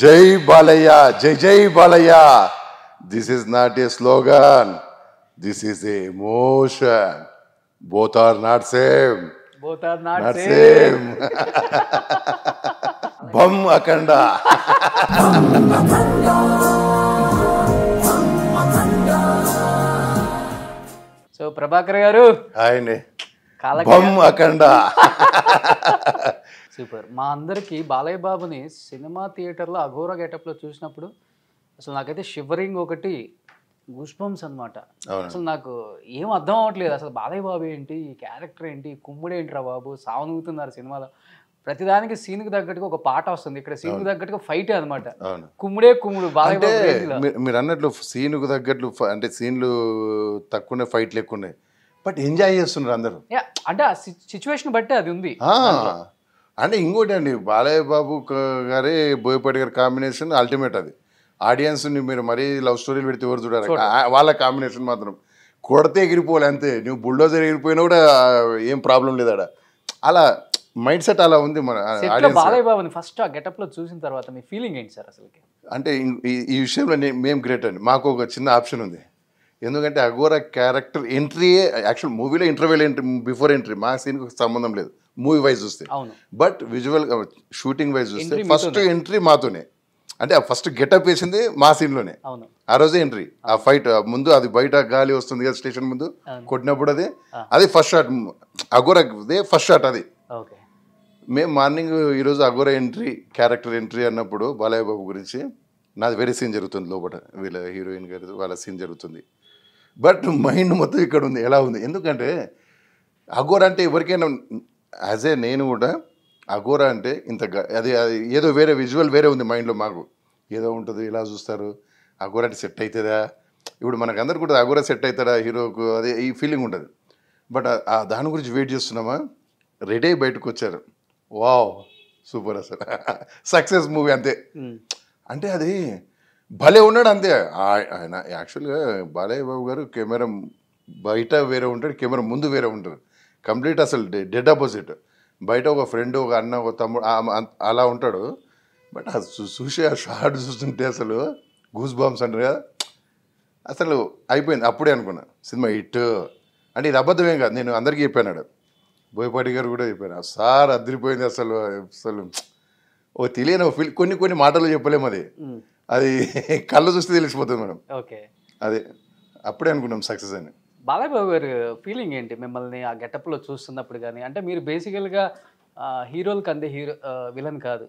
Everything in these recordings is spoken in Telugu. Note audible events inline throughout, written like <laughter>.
జై బాలయ్య జై జై Balayya this is not a slogan this is a motion both are not same not same బమ్ Akhanda so Prabhakar garu hi bum అఖండ సూపర్ మా అందరికీ బాలయ్య బాబుని సినిమా థియేటర్లో అఘోర గెటప్లో చూసినప్పుడు అసలు నాకైతే షివరింగ్ ఒకటి గుష్బంస్ అనమాట అసలు నాకు ఏం అర్థం అవ్వట్లేదు అసలు బాలయ్య బాబు ఏంటి ఈ క్యారెక్టర్ ఏంటి కుమ్ముడు రా బాబు సావనుగుతున్నారు సినిమాలో ప్రతిదానికి సీన్కి తగ్గట్టుగా ఒక పాట వస్తుంది ఇక్కడ సీన్కి తగ్గట్టుగా ఫైట్ అనమాట కుమ్ముడే కుమ్ముడు బాగా మీరు అన్నట్లు సీన్కు తగ్గట్లు అంటే సీన్లు తక్కువనే ఫైట్లు ఎక్కువనే బట్ ఎంజాయ్ చేస్తున్నారు అందరూ అంటే ఆ సిచ్యువేషన్ బట్టి అది ఉంది అంటే ఇంకోటి అండి బాలయ్య బాబు గారి బోయపాటి గారి కాంబినేషన్ అల్టిమేట్ అది ఆడియన్స్ మీరు మరీ లవ్ స్టోరీలు పెడితే ఎవరు చూడాలి వాళ్ళ కాంబినేషన్ మాత్రం కొడితే ఎగిరిపోవాలి అంతే నువ్వు బుల్డోజర్ ఎగిరిపోయినా కూడా ఏం ప్రాబ్లం లేదా అలా మైండ్ సెట్ అలా ఉంది మన బాలయ్య బాబుని ఫస్ట్ ఆ గెటప్ లో చూసిన తర్వాత మీ ఫీలింగ్ ఏంటి సార్ అసలు అంటే ఈ విషయంలో మేము గ్రేట్ అండి మాకు ఒక చిన్న ఆప్షన్ ఉంది ఎందుకంటే అఘోర క్యారెక్టర్ ఎంట్రీయే యాక్చువల్ మూవీలో ఇంటర్వెల్ ఎంట్రీ బిఫోర్ ఎంట్రీ మా సీన్కి సంబంధం లేదు మూవీ వైజ్ చూస్తే బట్ విజువల్ షూటింగ్ వైజ్ చూస్తే ఫస్ట్ ఎంట్రీ మాతోనే అంటే ఆ ఫస్ట్ గెటప్ వేసింది మా సీన్లోనే ఆ రోజే ఎంట్రీ ఆ ఫైట్ ముందు అది బయట గాలి వస్తుంది కదా స్టేషన్ ముందు కొట్టినప్పుడు అది అది first shot Aghora first shot అది మేము మార్నింగ్ ఈరోజు అఘోర ఎంట్రీ క్యారెక్టర్ ఎంట్రీ అన్నప్పుడు బాలయ్య బాబు గురించి నాది వేరే సీన్ జరుగుతుంది లోపల వీళ్ళ హీరోయిన్ గారి వాళ్ళ సీన్ జరుగుతుంది బట్ మైండ్ మొత్తం ఇక్కడ ఉంది ఎలా ఉంది ఎందుకంటే అఘోర అంటే ఎవరికైనా యాజ్ ఏ నేను కూడా అఘోర అంటే ఇంత అది ఏదో వేరే విజువల్ వేరే ఉంది మైండ్లో మాకు ఏదో ఉంటుంది ఇలా చూస్తారు అఘోర అంటే సెట్ అవుతుందా ఇప్పుడు మనకందరు కూడా అఘోర సెట్ అవుతాడా హీరోకు అదే ఈ ఫీలింగ్ ఉంటుంది బట్ ఆ దాని గురించి వెయిట్ చేస్తున్నామా రెడీ అయి బయటకు వచ్చారు వావ్ సూపర్ అసలు సక్సెస్ మూవీ అంతే అంటే అది భలే ఉన్నాడు అంతే ఆయన యాక్చువల్గా బాలయ్య బాబు గారు కెమెరా బయట వేరే ఉంటాడు కెమెరా ముందు వేరే ఉంటారు కంప్లీట్ అసలు డెడ్ ఆపోజిట్ బయట ఒక ఫ్రెండ్ ఒక అన్న ఒక తమ్ముడు అలా ఉంటాడు బట్ అది చూసి ఆ షార్ట్ చూస్తుంటే అసలు గూస్ బాంబ్స్ అంటారు కదా అసలు అయిపోయింది అప్పుడే అనుకున్నా సినిమా హిట్ అంటే ఇది అబద్ధమేం కాదు నేను అందరికీ చెప్పాను బోయపాటి గారు కూడా చెప్పాను సార్ అదిరిపోయింది అసలు అసలు ఓ తెలియని ఫీల్ కొన్ని కొన్ని మాటలు చెప్పలేము అది అది <laughs> కళ్ళు చూస్తే తెలిసిపోతుంది మేడం ఓకే అదే అప్పుడే అనుకున్నాం సక్సెస్ అని బాలయ్యబాబు గారు ఫీలింగ్ ఏంటి మిమ్మల్ని ఆ గెటప్లో చూస్తున్నప్పుడు కానీ అంటే మీరు బేసికల్గా హీరోలకు అందే హీరో విలన్ కాదు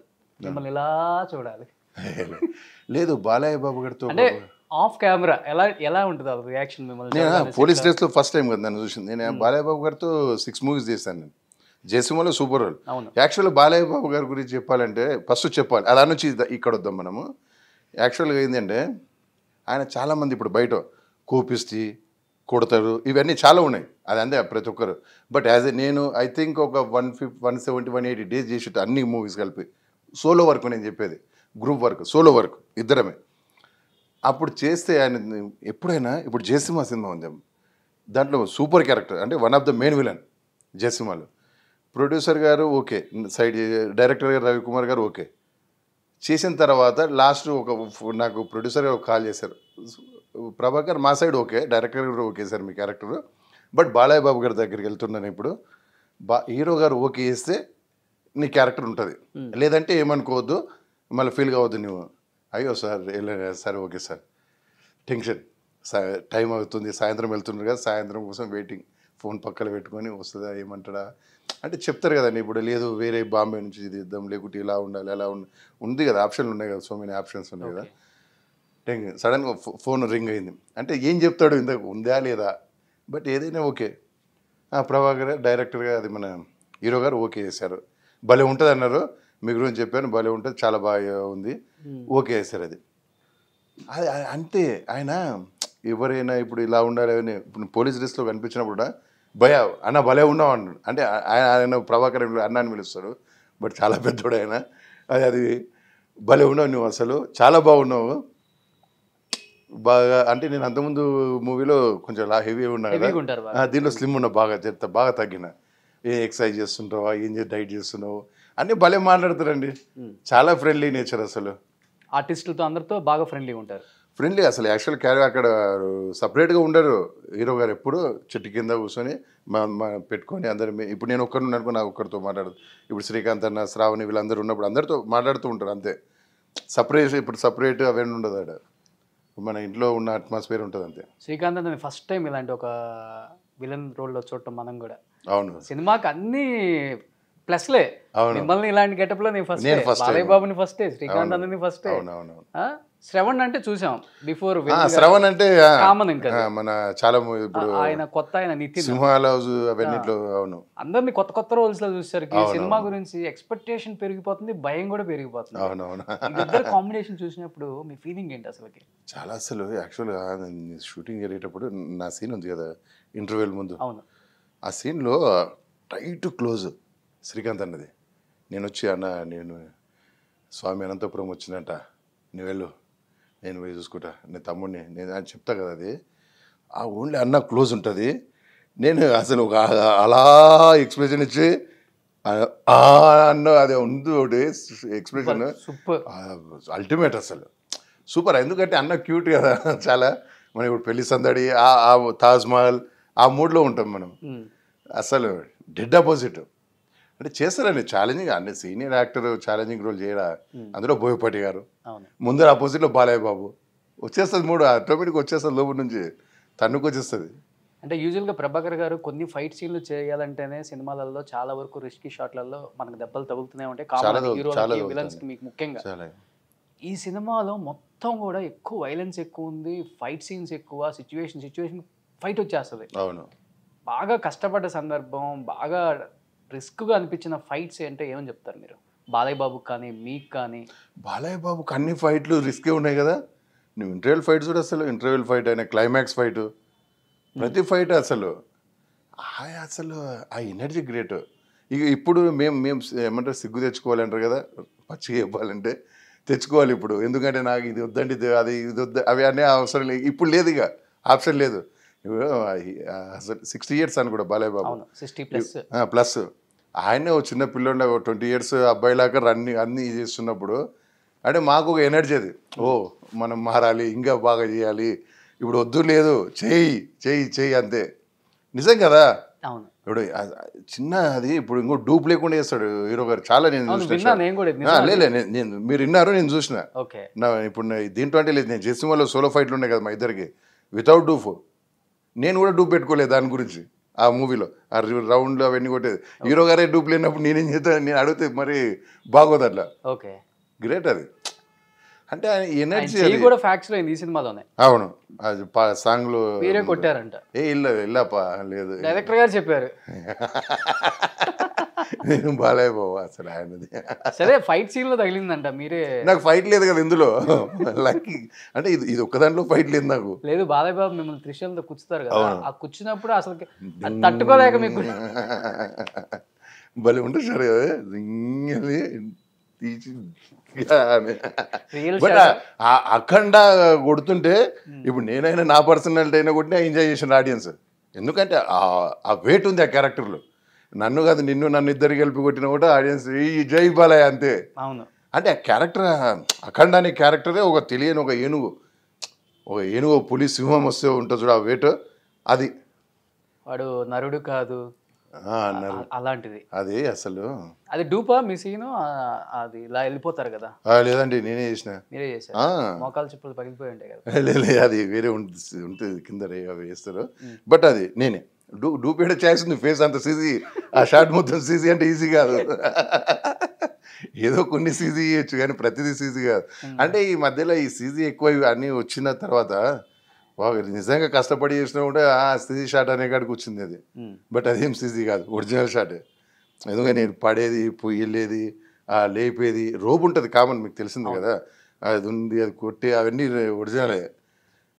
మిమ్మల్ని ఇలా చూడాలి <laughs> లేదు బాలయ్య బాబు గారితో ఆఫ్ కెమెరా ఎలా ఎలా ఉంటుంది అది రియాక్షన్ మిమ్మల్ని నేను పోలీస్ డేస్లో ఫస్ట్ టైం కదా నన్ను చూసింది నేను బాలయ్య బాబు గారితో సిక్స్ మూవీస్ చేశాను నేను జయసింహలో సూపర్ రోల్ యాక్చువల్గా బాలయ్య బాబు గారి గురించి చెప్పాలంటే ఫస్ట్ చెప్పాలి అలా నుంచి ఇక్కడ వద్దాం మనము యాక్చువల్గా ఏంటంటే ఆయన చాలామంది ఇప్పుడు బయట కోపిస్తి కొడతారు ఇవన్నీ చాలా ఉన్నాయి అది అంతే ప్రతి ఒక్కరు బట్ యాజ్ నేను ఐ థింక్ ఒక one fifty one seventy one eighty days చేసి అన్ని మూవీస్ కలిపి సోలో వర్క్ నేను చెప్పేది గ్రూప్ వర్క్ సోలో వర్క్ ఇద్దరమే అప్పుడు చేస్తే ఆయన ఎప్పుడైనా ఇప్పుడు జయసింహ సినిమా ఉంది దాంట్లో సూపర్ క్యారెక్టర్ అంటే one of the main villain జయసింహలో ప్రొడ్యూసర్ గారు ఓకే సైడ్ డైరెక్టర్ గారు రవికుమార్ గారు ఓకే చేసిన తర్వాత లాస్ట్ ఒక నాకు ప్రొడ్యూసర్ కాల్ చేశారు ప్రభాకర్ మా సైడ్ ఓకే డైరెక్టర్ కూడా ఓకే సార్ మీ క్యారెక్టర్ బట్ బాలయ్య బాబు గారి దగ్గరికి వెళ్తున్నాను ఇప్పుడు బా హీరో గారు ఓకే చేస్తే నీ క్యారెక్టర్ ఉంటుంది hmm. లేదంటే ఏమనుకోవద్దు మళ్ళీ ఫీల్ కావద్దు నువ్వు అయ్యో sir sir okay sir tension time అవుతుంది సాయంత్రం వెళ్తున్నారు కదా సాయంత్రం కోసం వెయిటింగ్ ఫోన్ పక్కన పెట్టుకొని వస్తుందా ఏమంటాడా అంటే చెప్తారు కదండి ఇప్పుడు లేదు వేరే బాంబే నుంచి ఇది ఇద్దాం లేకుంటే ఇలా ఉండాలి అలా ఉంది కదా ఆప్షన్లు ఉన్నాయి కదా సో మెనీ ఆప్షన్స్ ఉన్నాయి కదా రింగ్ సడన్గా ఫోన్ రింగ్ అయింది అంటే ఏం చెప్తాడు ఇంత ఉందా లేదా బట్ ఏదైనా ఓకే ప్రభాకర్ డైరెక్టర్గా అది మన హీరో గారు ఓకే చేశారు భలే ఉంటుంది అన్నారు మీ గురించి చెప్పాను భలే ఉంటుంది చాలా బాగా ఉంది ఓకే చేశారు అది అంతే ఆయన ఎవరైనా ఇప్పుడు ఇలా ఉండాలి అని ఇప్పుడు పోలీస్ డ్రెస్లో కనిపించినప్పుడు కూడా భయ అన్న భలే ఉన్నావు అన్నాడు అంటే ఆయన ఆయన ప్రభాకర్ అన్నాన్ని పిలుస్తాడు బట్ చాలా పెద్దోడు ఆయన అది అది భలే ఉన్నావు నువ్వు అసలు చాలా బాగున్నావు బాగా అంటే నేను అంతకుముందు మూవీలో కొంచెం లా హెవీ ఉన్నా కదా దీనిలో స్లిమ్ ఉన్నావు బాగా చెప్తా బాగా తగ్గిన ఏ ఎక్సర్సైజ్ చేస్తుంటావా ఏం చేసి డైట్ చేస్తున్నావు అన్నీ భలే మాట్లాడతారండి చాలా ఫ్రెండ్లీ నేచర్ అసలు ఆర్టిస్టులతో అందరితో బాగా ఫ్రెండ్లీ ఉంటారు ఫ్రెండ్లీ అసలు యాక్చువల్ క్యారీ అక్కడ సపరేట్గా ఉండరు హీరో గారు ఎప్పుడు చెట్టు కింద కూర్చొని పెట్టుకొని అందరు ఇప్పుడు నేను ఒక్కరిని అనుకో నా ఒక్కరితో మాట్లాడదు ఇప్పుడు శ్రీకాంత్ అన్న శ్రావణి వీళ్ళందరూ ఉన్నప్పుడు అందరితో మాట్లాడుతూ ఉంటారు అంతే సపరేట్ ఇప్పుడు సపరేట్ అవన్నీ ఉండదు అక్కడ మన ఇంట్లో ఉన్న అట్మాస్ఫియర్ ఉంటుంది అంతే శ్రీకాంత్ అన్న ఫస్ట్ టైం ఇలాంటి ఒక విలన్ రోల్లో చూడటం మనం కూడా అవును సినిమాకి అన్ని ప్లస్లే మిమ్మల్ని ఇలాంటి గెటప్లో నేను ఫస్ట్ బాబుని ఫస్టే శ్రీకాంత్ అందరిని ఫస్టే అవునవును శ్రవణ్ అంటే చూసాం బిఫోర్ శ్రవణ్ అంటే కామన్ ఇంకా మన చాలా ఇప్పుడు ఆయన కొత్త ఆయన నిత్య సింహాల అవన్నీ అవును అందరినీ కొత్త కొత్త రోల్స్ లో చూసేసరికి సినిమా గురించి ఎక్స్పెక్టేషన్ పెరిగిపోతుంది భయం కూడా పెరిగిపోతుంది అవునవును ఇద్దరు <laughs> కాంబినేషన్ చూసినప్పుడు మీ ఫీలింగ్ ఏంటి అసలుకి చాలా అసలు యాక్చువల్గా షూటింగ్ జరిగేటప్పుడు నా సీన్ ఉంది కదా ఇంటర్వ్యూల్ ముందు అవును ఆ సీన్లో టైట్ క్లోజ్ శ్రీకాంత్ అన్నది నేను వచ్చి అన్న నేను స్వామి అనంతపురం వచ్చిందంట నువ్వు వెళ్ళు నేను పోయి చూసుకుంటా నేను తమ్ముడిని నేను అని చెప్తా కదా అది ఆ ఓన్లీ అన్న క్లోజ్ ఉంటుంది నేను అసలు ఒక అలా ఎక్స్ప్రెషన్ ఇచ్చి అన్న అదే ఉంది ఒకటి ఎక్స్ప్రెషన్ సూపర్ అల్టిమేట్ అసలు సూపర్ ఎందుకంటే అన్న క్యూట్ కదా చాలా మనం ఇప్పుడు పెళ్లి సందడి ఆ తాజ్మహల్ ఆ మూడ్లో ఉంటాం మనం అసలు డెడ్ అపోజిట్ అంటే చేస్తారండి ఛాలెంజింగ్ అంటే సీనియర్ యాక్టర్ ఛాలెంజింగ్ రోల్ చేయడా hmm. అందులో బోయపాటి గారు ముందర అపోజిట్లో బాలయ్య బాబు వచ్చేస్తుంది మూడు ఆటోమేటిక్ వచ్చేస్తుంది లోపల నుంచి తన్నుకు వచ్చేస్తుంది అంటే యూజువల్గా ప్రభాకర్ గారు కొన్ని ఫైట్ సీన్లు చేయాలంటేనే సినిమాలలో చాలా వరకు రిస్కీ షాట్లలో మనకు దెబ్బలు తగులుతున్నాయి అంటే మీకు ముఖ్యంగా ఈ సినిమాలో మొత్తం కూడా ఎక్కువ వైలెన్స్ ఎక్కువ ఉంది ఫైట్ సీన్స్ ఎక్కువ సిచ్యువేషన్ సిచ్యువేషన్ ఫైట్ వచ్చేస్తుంది అవును బాగా కష్టపడ్డ సందర్భం బాగా రిస్క్గా అనిపించిన ఫైట్స్ అంటే ఏమని చెప్తారు మీరు బాలయ్య బాబు కానీ మీకు కానీ బాలయ్య బాబుకి అన్ని ఫైట్లు రిస్కే ఉన్నాయి కదా నువ్వు ఇంటర్వెల్ ఫైట్స్ కూడా అసలు ఇంటర్వెల్ ఫైట్ అయినా క్లైమాక్స్ ఫైట్ ప్రతి ఫైట్ hmm. అసలు ఆ అసలు ఆ ఎనర్జీ గ్రేట్ ఇక ఇప్పుడు మేము మేము ఏమంటారు సిగ్గు తెచ్చుకోవాలంటారు కదా పచ్చిగా ఇవ్వాలంటే తెచ్చుకోవాలి ఇప్పుడు ఎందుకంటే నాకు ఇది వద్దండి ఇది అది ఇది వద్ద అవి అనే అవసరం లేదు ఇప్పుడు లేదు ఇక ఆప్షన్ లేదు అసలు సిక్స్టీ ఇయర్స్ అని కూడా Balayya Babu sixty plus plus ఆయనే ఒక చిన్న ఒక ట్వంటీ ఇయర్స్ అబ్బాయిలాగా రన్ని అన్ని చేస్తున్నప్పుడు అంటే మాకు ఒక ఎనర్జీ అది ఓ మనం మారాలి ఇంకా బాగా చేయాలి ఇప్పుడు వద్దు లేదు చేయి చేయి చేయి అంతే నిజం కదా ఇప్పుడు చిన్న అది ఇప్పుడు ఇంకో డూప్ లేకుండా చేస్తాడు హీరో గారు చాలా నేను లేదు నేను మీరు విన్నారు నేను చూసిన నా ఇప్పుడు దీంట్లో అంటే లేదు నేను చేసిన వాళ్ళు సోలో ఫైట్లు ఉన్నాయి కదా మా ఇద్దరికి వితౌట్ డూఫ్ నేను కూడా డూప్ పెట్టుకోలేదు దాని గురించి ఆ మూవీలో ఆ రౌండ్లో అవన్నీ కొట్టేది హీరో గారే డూప్ లేనప్పుడు నేనేం చేస్తాను నేను అడిగితే మరి బాగోదు అట్లా ఓకే గ్రేట్ అది అంటే ఆయన ఎనర్జీ కూడా ఫ్యాక్ట్స్ లో ఈ సినిమాలోనే అవును అది సాంగ్ లో మీరే కొట్టారంట ఏ ఇల్ల వెళ్ళాపా లేదు డైరెక్టర్ గారు చెప్పారు <laughs> నేను బాలైపోవు అసలు ఆయనది సరే ఫైట్ సీన్ లో తగిలిందంట మీరే నాకు ఫైట్ లేదు కదా ఇందులో లక్కీ అంటే ఇది ఇది ఒక్క దాంట్లో ఫైట్ లేదు నాకు లేదు బాలయ్య బాబు మిమ్మల్ని త్రిశూలంతో కూర్చుతారు కదా ఆ కూర్చున్నప్పుడు అసలు తట్టుకోలేక మీకు భలే ఉంటుంది సరే దింగది తీసి బట్ అఖండ కొడుతుంటే hmm. ఇప్పుడు నేనైనా నా పర్సనాలిటీ అయినా కొట్టి ఎంజాయ్ చేసిన ఆడియన్స్ ఎందుకంటే ఆ వెయిట్ ఉంది ఆ క్యారెక్టర్లో నన్ను కాదు నిన్ను నన్ను ఇద్దరు కలిపి కొట్టిన కూడా ఆడియన్స్ ఈ జై బాలయ్య అంతే అవును అంటే ఆ క్యారెక్టర్ అఖండానికి క్యారెక్టరే ఒక తెలియని ఒక ఏనుగు ఒక ఏనుగు పులి సింహం వస్తే ఉంటుంది చూడు ఆ వేట అది వాడు నరుడు కాదు అలాంటిది అది అసలు అది డూపా మీ సీన్ అది ఇలా వెళ్ళిపోతారు కదా లేదండి నేనే చేసిన మీరే చేశారు మోకాలు చెప్పులు పగిలిపోయి ఉంటాయి కదా <laughs> లేదు అది వేరే ఉంటుంది కింద అవి వేస్తారు బట్ అది నేనే డూ డూపీడ చేసింది ఫేస్ అంత సీజీ ఆ షార్ట్ మొత్తం సీజీ అంటే ఈజీ కాదు ఏదో కొన్ని సీజీ ఇవ్వచ్చు కానీ ప్రతిదీ సీజీ కాదు hmm. అంటే ఈ మధ్యలో ఈ సీజీ ఎక్కువ అన్నీ వచ్చిన తర్వాత బాగా నిజంగా కష్టపడి చేసినా కూడా ఆ సీజీ షార్ట్ అనే కాడికి వచ్చింది అది hmm. బట్ అదేం సీజీ కాదు ఒరిజినల్ షార్ట్ ఎందుకంటే నేను పడేది వెళ్ళేది ఆ లేపేది రోబు ఉంటుంది కామన్ మీకు తెలిసింది కదా అది ఉంది అది కొట్టి అవన్నీ ఒరిజినలే